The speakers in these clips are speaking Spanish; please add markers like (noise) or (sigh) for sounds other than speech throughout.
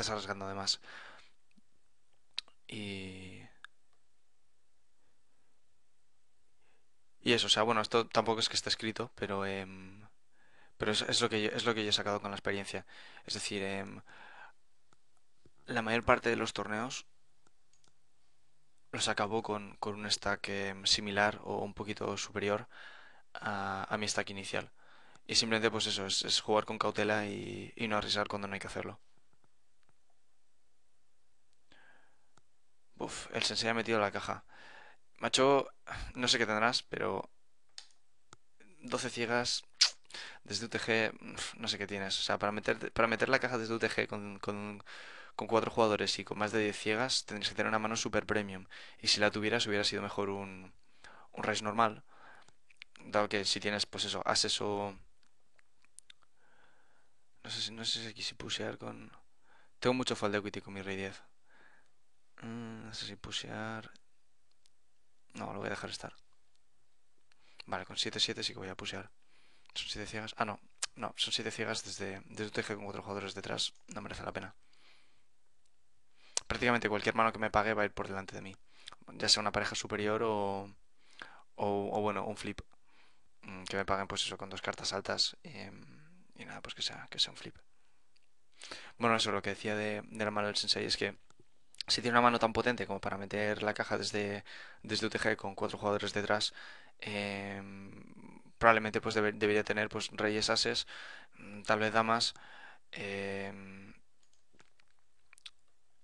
estás arriesgando además. Y... Y eso, o sea, bueno, esto tampoco es que esté escrito, pero... Em, pero es, lo que yo, es lo que he sacado con la experiencia. Es decir, em, la mayor parte de los torneos los acabo con, un stack em, similar o un poquito superior a, mi stack inicial. Y simplemente pues eso, es, jugar con cautela y no arriesgar cuando no hay que hacerlo. el sensei ha metido la caja. Macho, no sé qué tendrás, pero 12 ciegas desde UTG, no sé qué tienes. O sea, para meter, para meter la caja desde UTG con, con, 4 jugadores y con más de 10 ciegas, tendrías que tener una mano super premium. Y si la tuvieras, hubiera sido mejor un, un normal. Dado que si tienes, pues eso, haces o... No sé, si, no sé si pusear con... Tengo mucho fall de equity con mi rey 10. Mm, no sé si pusear. No, lo voy a dejar estar. Vale, con 7-7 sí que voy a pusear. Son 7 ciegas. Ah, no. No, son 7 ciegas desde, desde UTG con 4 jugadores detrás. No merece la pena. Prácticamente cualquier mano que me pague va a ir por delante de mí. Ya sea una pareja superior o. O, bueno, un flip. Mm, que me paguen, pues eso, con dos cartas altas. y nada, pues que sea, que sea un flip. Bueno, eso lo que decía de, de la mano del sensei es que si tiene una mano tan potente como para meter la caja desde, desde UTG con cuatro jugadores detrás, em, probablemente pues debería tener pues reyes ases, mm, tal vez damas em,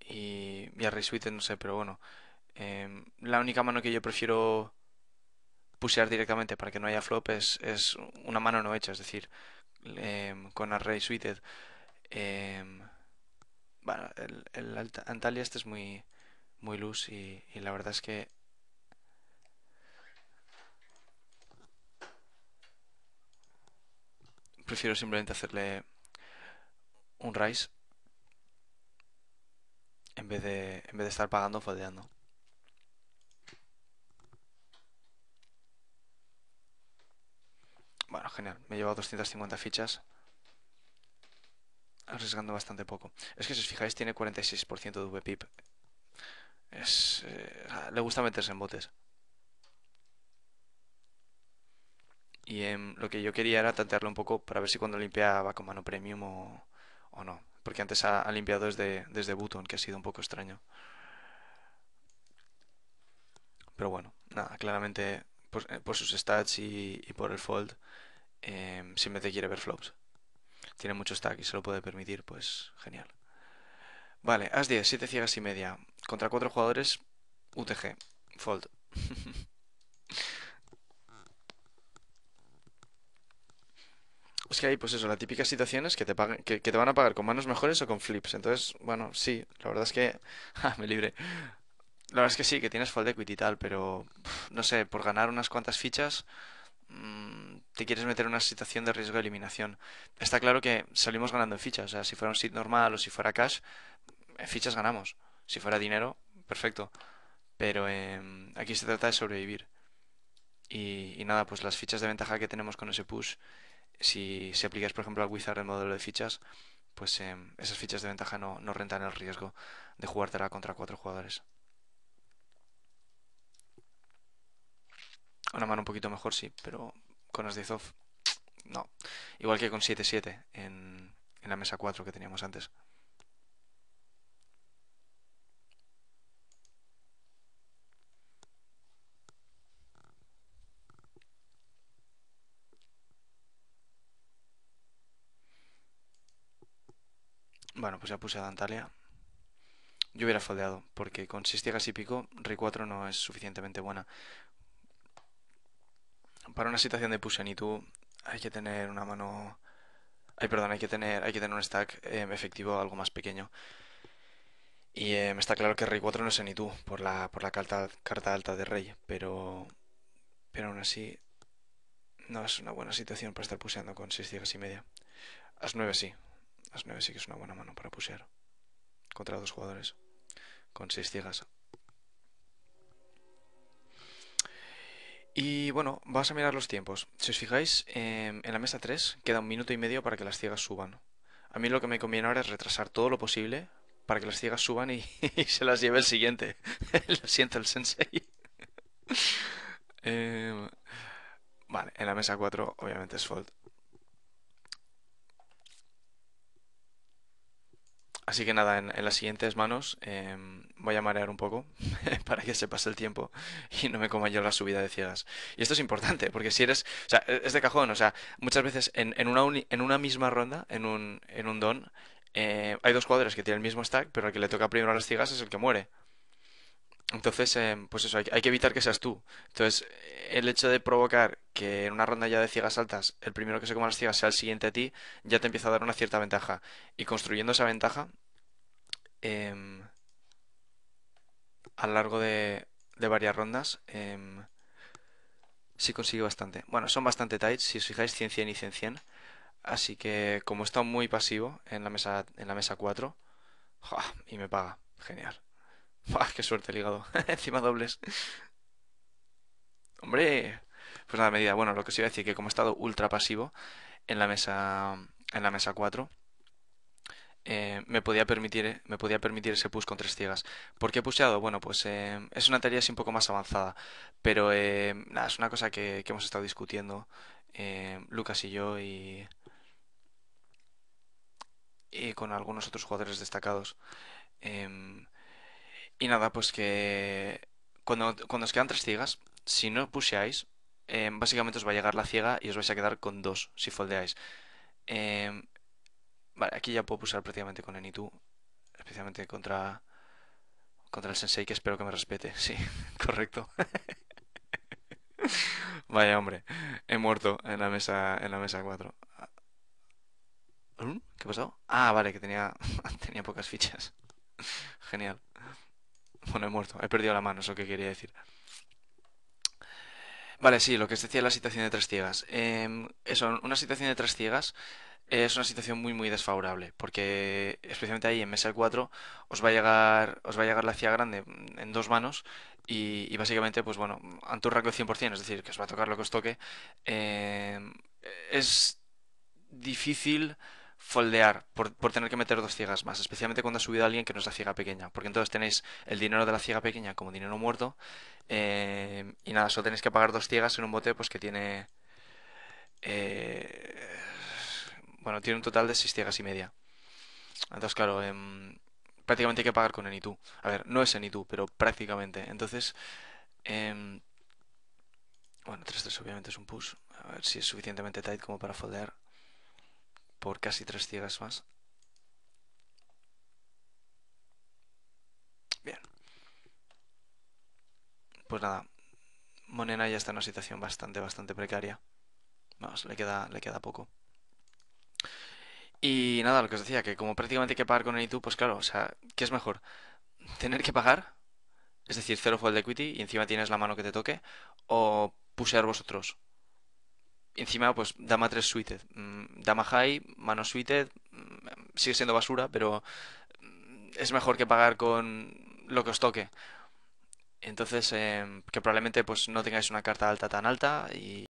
y, y a rey no sé, pero bueno. Em, la única mano que yo prefiero pusear directamente para que no haya flop es, es una mano no hecha, es decir, con a suited. Bueno, el, el Antalya este es muy, muy luz y, la verdad es que prefiero simplemente hacerle un rise en vez de, en vez de estar pagando fodeando. Bueno, genial. Me he llevado 250 fichas arriesgando bastante poco. Es que si os fijáis tiene 46% de VPIP. Eh, ah, le gusta meterse en botes. Y em, lo que yo quería era tantearlo un poco para ver si cuando limpia va con mano premium o, no. Porque antes ha, limpiado desde, Button, que ha sido un poco extraño. Pero bueno, nada, claramente pues, eh, por, sus stats y, por el fold, em, simplemente quiere ver flops tiene mucho stack y se lo puede permitir, pues genial. Vale, as 10, 7 ciegas y media. Contra 4 jugadores, UTG. Fold. (laughs) es que ahí, pues eso, la típica situación es que te, que, te van a pagar con manos mejores o con flips. Entonces, bueno, sí, la verdad es que... (laughs) Ah, me libre. La verdad es que sí, que tienes fold equity y tal, pero... No sé, por ganar unas cuantas fichas Mm, te quieres meter en una situación de riesgo de eliminación. Está claro que salimos ganando en fichas. O sea, si fuera un sit normal o si fuera cash, en fichas ganamos. Si fuera dinero, perfecto. Pero em, aquí se trata de sobrevivir. Y, nada, pues las fichas de ventaja que tenemos con ese push, si, se aplicas por ejemplo al Wizard el modelo de fichas, pues em, esas fichas de ventaja no, no rentan el riesgo de jugártela contra cuatro jugadores. Una mano un poquito mejor, sí, pero con las 10 off, no. Igual que con 7-7 en, la mesa 4 que teníamos antes. Bueno, pues ya puse a Dantalia. Yo hubiera foldeado, porque con 6 ciegas y pico, Rey 4 no es suficientemente buena para una situación de push tú hay que tener una mano. Ay, perdón, hay que tener, hay que tener un stack em, efectivo algo más pequeño. Y me em, está claro que rey 4 no es ni tú por la, por la carta, carta alta de rey, pero, pero aún así no es una buena situación para estar puseando con 6 ciegas y media. Las 9 sí, las 9 sí que es una buena mano para pusear contra dos jugadores con 6 ciegas Y bueno, vas a mirar los tiempos. Si os fijáis, em, en la mesa 3 queda un minuto y medio para que las ciegas suban. A mí lo que me conviene ahora es retrasar todo lo posible para que las ciegas suban y, (laughs) se las lleve el siguiente. (laughs) lo siento, el sensei. (laughs) Em, vale, en la mesa 4 obviamente es fold. Así que nada, en, las siguientes manos em, voy a marear un poco (laughs) para que se pase el tiempo y no me coma yo la subida de ciegas. Y esto es importante, porque si eres, o sea, e, es de cajón, o sea, muchas veces en, una, en una misma ronda, en un, en un don, eh, hay dos jugadores que tienen el mismo stack, pero el que le toca primero a las ciegas es el que muere. Entonces, em, pues eso, hay, que evitar que seas tú. Entonces, el hecho de provocar que en una ronda ya de ciegas altas, el primero que se coma las ciegas sea el siguiente a ti, ya te empieza a dar una cierta ventaja. Y construyendo esa ventaja, em, a lo largo de, varias rondas, eh, sí consigue bastante. Bueno, son bastante tight, si os fijáis, 100, 100 y 100, 100. Así que, como está muy pasivo en la mesa, en la mesa 4, y me paga. Genial qué suerte ligado (laughs) Encima dobles. Hombre. Pues nada, medida. Bueno, lo que os iba a decir, que como he estado ultra pasivo en la mesa. En la mesa 4. Eh, me, podía permitir, eh, me podía permitir ese push con tres ciegas. ¿Por qué he pusheado? Bueno, pues eh, es una tarea así un poco más avanzada. Pero es una cosa que, hemos estado discutiendo Lucas y yo y, y con algunos otros jugadores destacados. Em, y nada, pues que cuando, cuando os quedan tres ciegas, si no pusheáis, em, básicamente os va a llegar la ciega y os vais a quedar con dos si foldeáis. Em, vale, aquí ya puedo pulsar prácticamente con Enitu, especialmente contra, contra el Sensei, que espero que me respete. (laughs) Sí, correcto. (laughs) Vaya hombre, he muerto en la mesa, en la mesa 4. ¿Mm? ¿Qué ha pasado? Ah, vale, que tenía, (laughs) tenía pocas fichas. Genial. Bueno, he muerto, he perdido la mano, es lo que quería decir. Vale, sí, lo que os decía la situación de tres ciegas. Em, eso, una situación de tres ciegas es una situación muy muy desfavorable, porque especialmente ahí en mesa 4 os va a llegar os va a llegar la Cía grande en dos manos y, básicamente pues bueno, ante un 100%, es decir, que os va a tocar lo que os toque, em, es difícil foldear por, tener que meter dos ciegas más, especialmente cuando ha subido a alguien que no es la ciega pequeña, porque entonces tenéis el dinero de la ciega pequeña como dinero muerto eh, y nada, solo tenéis que pagar dos ciegas en un bote pues que tiene... Eh, bueno, tiene un total de seis ciegas y media. Entonces, claro, em, prácticamente hay que pagar con tú A ver, no es tú pero prácticamente. Entonces... Em, bueno, 3-3 obviamente es un push. A ver si es suficientemente tight como para foldear por casi tres ciegas más. Bien. Pues nada, Monena ya está en una situación bastante, bastante precaria. Vamos, le queda, le queda poco. Y nada, lo que os decía, que como prácticamente hay que pagar con el ITU, pues claro, o sea, ¿qué es mejor? ¿Tener que pagar? Es decir, cero fold equity y encima tienes la mano que te toque, o pusear vosotros encima, pues dama 3 suited. Mm, dama high, mano suited, mm, sigue siendo basura, pero mm, es mejor que pagar con lo que os toque. Entonces, em, que probablemente pues no tengáis una carta alta tan alta y